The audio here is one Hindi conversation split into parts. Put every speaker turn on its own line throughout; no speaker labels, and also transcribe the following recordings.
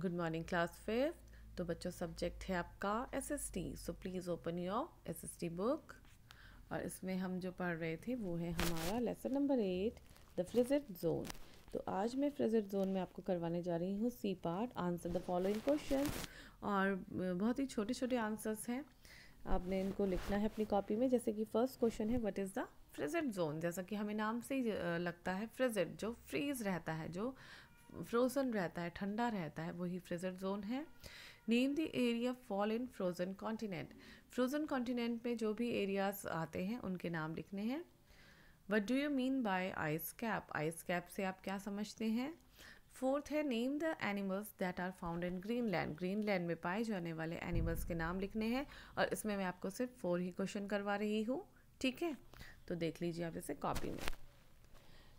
गुड मॉर्निंग क्लास फिफ्थ तो बच्चों सब्जेक्ट है आपका S S T so please open your S S T book और इसमें हम जो पढ़ रहे थे वो है हमारा lesson number eight the frigid zone तो आज मैं फ्रिजिट जोन में आपको करवाने जा रही हूँ C part answer the following question और बहुत ही छोटे छोटे आंसर्स हैं आपने इनको लिखना है अपनी कॉपी में जैसे कि फर्स्ट क्वेश्चन है what is the frigid zone जैसा कि हमें नाम से ही लगता है फ्रिजिट जो फ्रीज रहता है जो फ्रोज़न रहता है ठंडा रहता है वही फ्रिजर जोन है name the area fall in frozen continent frozen continent में जो भी एरियाज आते हैं उनके नाम लिखने हैं what do you mean by ice cap ice cap से आप क्या समझते हैं फोर्थ है name the animals that are found in Greenland Greenland में पाए जाने वाले एनिमल्स के नाम लिखने हैं और इसमें मैं आपको सिर्फ फोर ही क्वेश्चन करवा रही हूँ ठीक है तो देख लीजिए आप इसे कॉपी में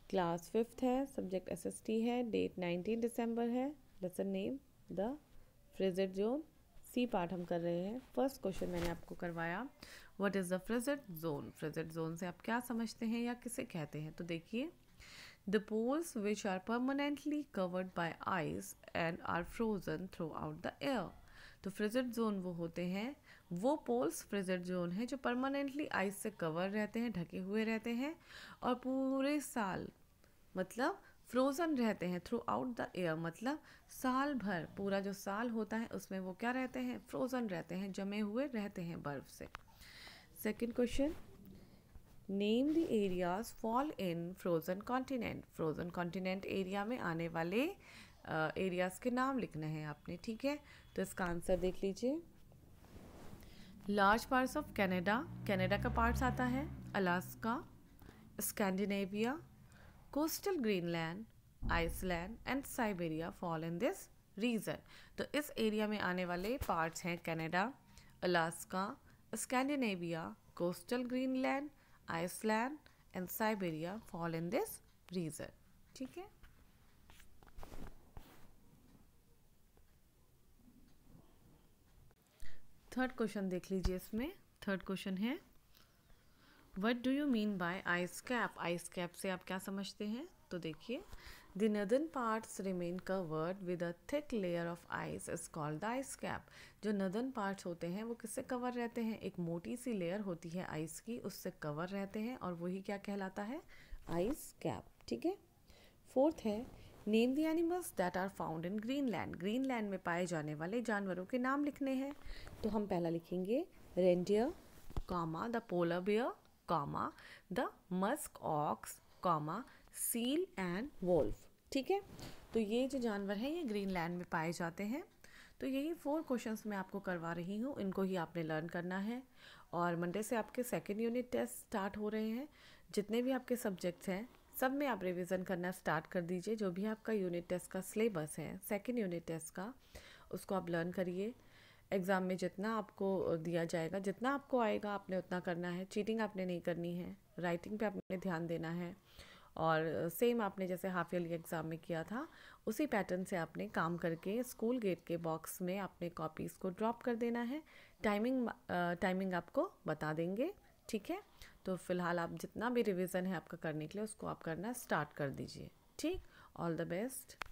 क्लास फिफ्थ है सब्जेक्ट एसएसटी है डेट नाइनटीन दिसंबर है lesson name the frigid zone C part हम कर रहे हैं फर्स्ट क्वेश्चन मैंने आपको करवाया what is the frigid zone frigid zone से आप क्या समझते हैं या किसे कहते हैं तो देखिए the poles which are permanently covered by ice and are frozen throughout the year तो फ्रिजिट जोन वो होते हैं वो पोल्स फ्रिजिट जोन है जो परमानेंटली आइस से कवर रहते हैं ढके हुए रहते हैं और पूरे साल मतलब फ्रोज़न रहते हैं थ्रू आउट द एयर मतलब साल भर पूरा जो साल होता है उसमें वो क्या रहते हैं फ्रोज़न रहते हैं जमे हुए रहते हैं बर्फ़ से second question name the areas fall in frozen continent frozen continent area में आने वाले एरियाज़ के नाम लिखने हैं आपने ठीक है तो इसका आंसर देख लीजिए large parts of Canada Canada का पार्ट्स आता है Alaska Scandinavia coastal Greenland Iceland and Siberia fall in this region तो इस एरिया में आने वाले पार्ट्स हैं Canada Alaska Scandinavia coastal Greenland Iceland and Siberia fall in this region ठीक है थर्ड क्वेश्चन देख लीजिए इसमें थर्ड क्वेश्चन है what do you mean by ice cap ice cap से आप क्या समझते हैं तो देखिए the northern parts remain covered with a thick layer of ice is called the ice cap जो नदन पार्ट्स होते हैं वो किससे कवर रहते हैं एक मोटी सी लेयर होती है आइस की उससे कवर रहते हैं और वही क्या कहलाता है आइस कैप ठीक है फोर्थ है name the animals that are found in Greenland Greenland में पाए जाने वाले जानवरों के नाम लिखने हैं तो हम पहला लिखेंगे reindeer comma the polar bear comma the musk ox comma seal and wolf ठीक है तो ये जो जानवर हैं ये ग्रीन लैंड में पाए जाते हैं तो यही फोर क्वेश्चंस मैं आपको करवा रही हूँ इनको ही आपने लर्न करना है और मंडे से आपके सेकेंड यूनिट टेस्ट स्टार्ट हो रहे हैं जितने भी आपके सब्जेक्ट्स हैं सब में आप रिवीजन करना स्टार्ट कर दीजिए जो भी आपका यूनिट टेस्ट का सिलेबस है सेकेंड यूनिट टेस्ट का उसको आप लर्न करिए एग्ज़ाम में जितना आपको दिया जाएगा जितना आपको आएगा आपने उतना करना है चीटिंग आपने नहीं करनी है राइटिंग पे आपने ध्यान देना है और सेम आपने जैसे हाफ ईयरली एग्ज़ाम में किया था उसी पैटर्न से आपने काम करके स्कूल गेट के बॉक्स में अपने कॉपीज़ को ड्रॉप कर देना है टाइमिंग टाइमिंग आपको बता देंगे ठीक है तो फिलहाल आप जितना भी रिविज़न है आपका करने के लिए उसको आप करना स्टार्ट कर दीजिए ठीक ऑल द बेस्ट